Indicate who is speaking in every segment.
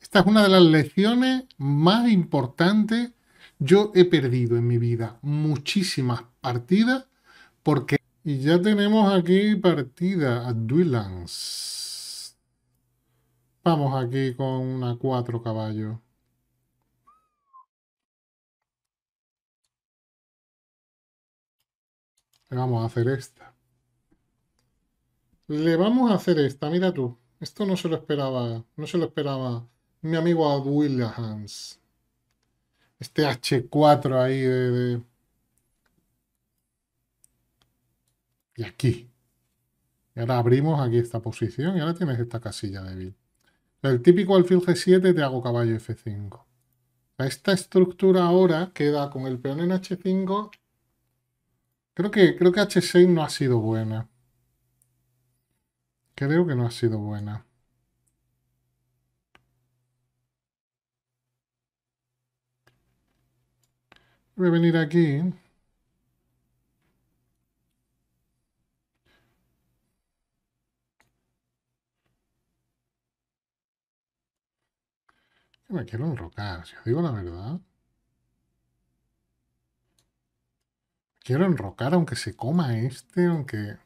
Speaker 1: Esta es una de las lecciones más importantes. Yo he perdido en mi vida muchísimas partidas porque... Y ya tenemos aquí partida a Duelance. Vamos aquí con una 4 caballos. Le vamos a hacer esta. Le vamos a hacer esta, mira tú. Esto no se lo esperaba, no se lo esperaba mi amigo Ad Hans. Este H4 ahí de, Y aquí. Y ahora abrimos aquí esta posición y ahora tienes esta casilla débil. El típico alfil G7 te hago caballo F5. Esta estructura ahora queda con el peón en H5. Creo que, creo que H6 no ha sido buena. Creo que no ha sido buena. Voy a venir aquí. me quiero enrocar, si os digo la verdad. Quiero enrocar aunque se coma este, aunque...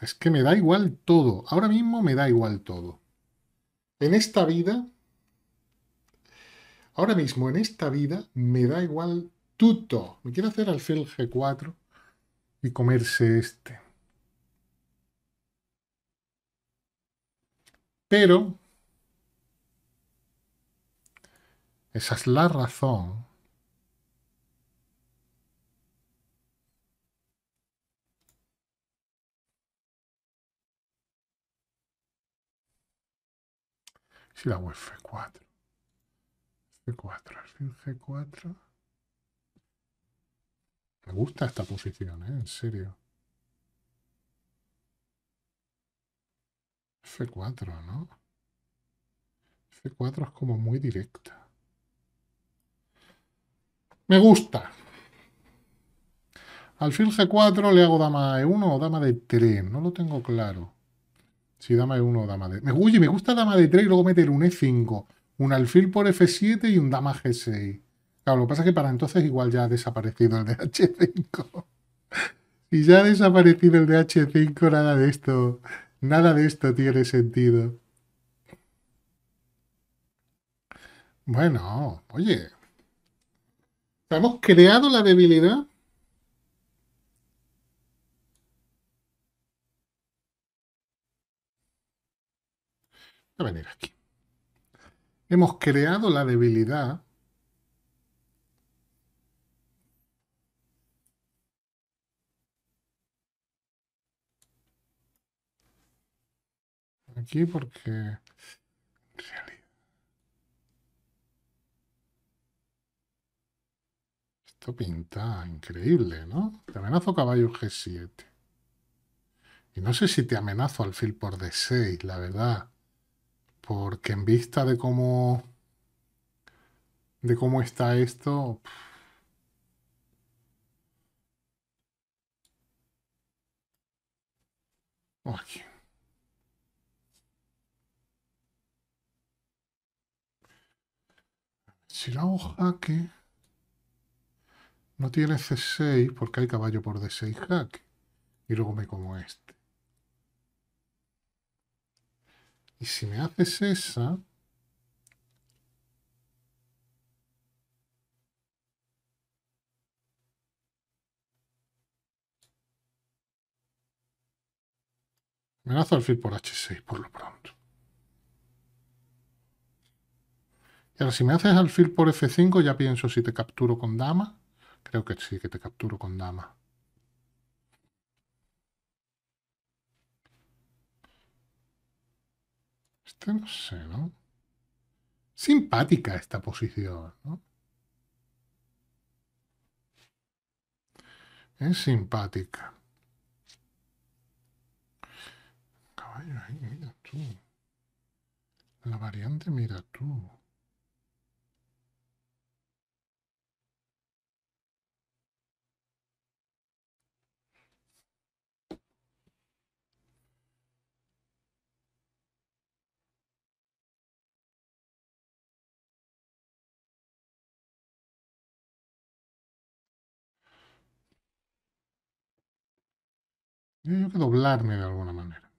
Speaker 1: es que me da igual todo. Ahora mismo me da igual todo. En esta vida... Ahora mismo, en esta vida, me da igual tuto. Me quiero hacer alfil G4 y comerse este. Pero esa es la razón si la hago F4 F4, g 4 me gusta esta posición, ¿eh? En serio. F4, ¿no? F4 es como muy directa. Me gusta. Alfil G4 le hago dama E1 o dama D3. No lo tengo claro. Si dama E1 o dama D3. Uy, me gusta dama D3 y luego meter un E5. Un alfil por F7 y un dama G6. Claro, lo que pasa es que para entonces igual ya ha desaparecido el DH5. si ya ha desaparecido el DH5, nada de esto, nada de esto tiene sentido. Bueno, oye, hemos creado la debilidad. Voy a venir aquí. Hemos creado la debilidad aquí porque esto pinta increíble, ¿no? Te amenazo caballo G7. Y no sé si te amenazo alfil por D6, la verdad. Porque en vista de cómo de cómo está esto. aquí. Si lo hago jaque, no tiene C6 porque hay caballo por D6 jaque. Y luego me como este. Y si me haces esa... Me lanzo alfil por H6 por lo pronto. Ahora, si me haces alfil por F5, ya pienso si te capturo con dama. Creo que sí, que te capturo con dama. Este no sé, ¿no? Simpática esta posición, ¿no? Es simpática. Caballo, mira tú. La variante, mira tú. Tengo que doblarme de alguna manera.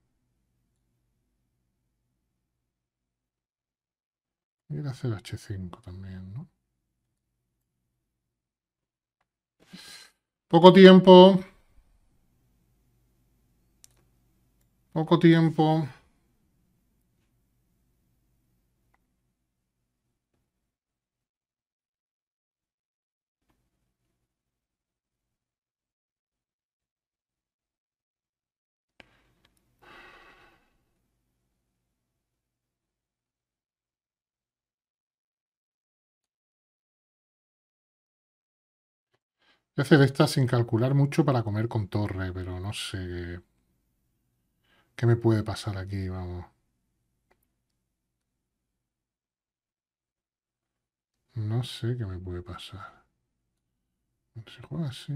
Speaker 1: Y hacer H5 también, ¿no? Poco tiempo. Poco tiempo. Voy a hacer sin calcular mucho para comer con torre, pero no sé qué me puede pasar aquí, vamos. No sé qué me puede pasar. Se juega así.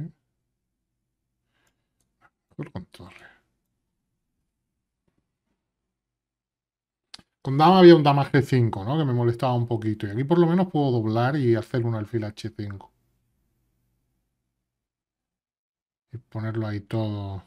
Speaker 1: con torre. Con dama había un dama G5, ¿no? Que me molestaba un poquito. Y aquí por lo menos puedo doblar y hacer un alfil H5. ponerlo ahí todo.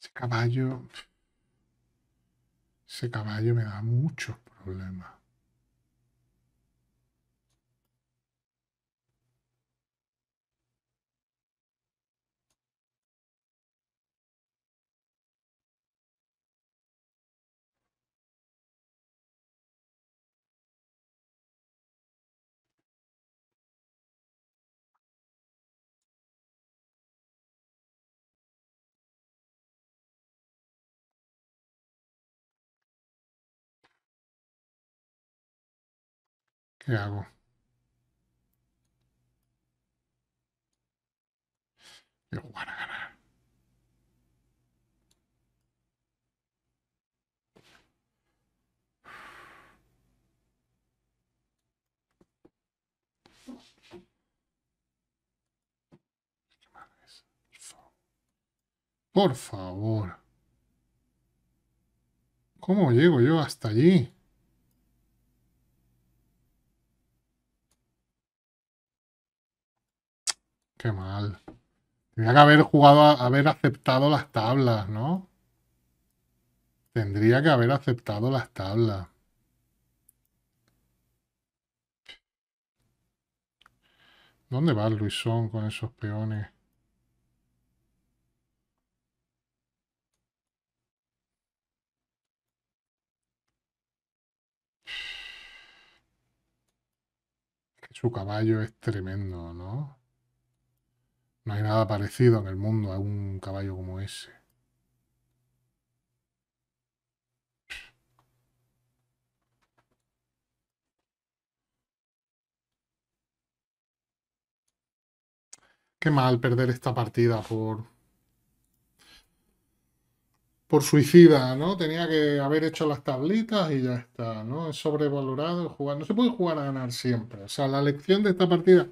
Speaker 1: Ese caballo, ese caballo me da muchos problemas. ¿Qué hago? Quiero van a ganar. ¿Qué es? Por favor. ¿Cómo llego yo hasta allí? qué mal. Tendría que haber jugado, haber aceptado las tablas, ¿no? Tendría que haber aceptado las tablas. ¿Dónde va el Ruizón con esos peones? Su caballo es tremendo, ¿no? No hay nada parecido en el mundo a un caballo como ese. Qué mal perder esta partida por... Por suicida, ¿no? Tenía que haber hecho las tablitas y ya está, ¿no? Es sobrevalorado jugar. No se puede jugar a ganar siempre. O sea, la lección de esta partida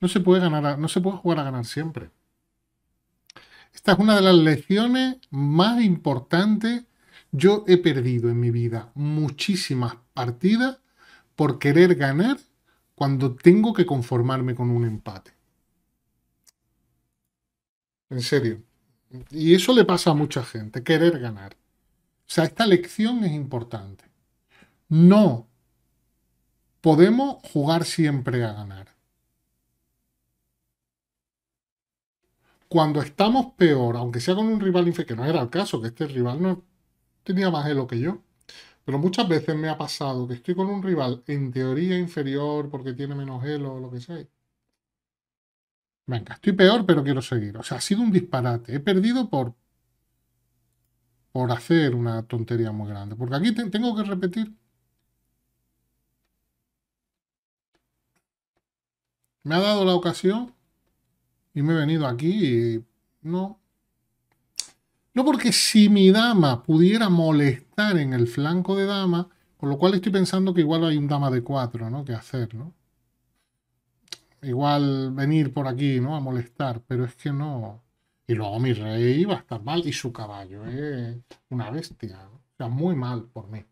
Speaker 1: no se puede ganar, no se puede jugar a ganar siempre. Esta es una de las lecciones más importantes. Yo he perdido en mi vida muchísimas partidas por querer ganar cuando tengo que conformarme con un empate. En serio. Y eso le pasa a mucha gente, querer ganar. O sea, esta lección es importante. No podemos jugar siempre a ganar. cuando estamos peor, aunque sea con un rival inferior, que no era el caso, que este rival no tenía más elo que yo, pero muchas veces me ha pasado que estoy con un rival en teoría inferior porque tiene menos elo o lo que sea. Venga, estoy peor, pero quiero seguir. O sea, ha sido un disparate. He perdido por, por hacer una tontería muy grande. Porque aquí tengo que repetir. Me ha dado la ocasión y me he venido aquí y no. No porque si mi dama pudiera molestar en el flanco de dama, con lo cual estoy pensando que igual hay un dama de cuatro, ¿no? Que hacer, ¿no? Igual venir por aquí, ¿no? A molestar, pero es que no. Y luego mi rey va a estar mal y su caballo es una bestia. O sea, muy mal por mí.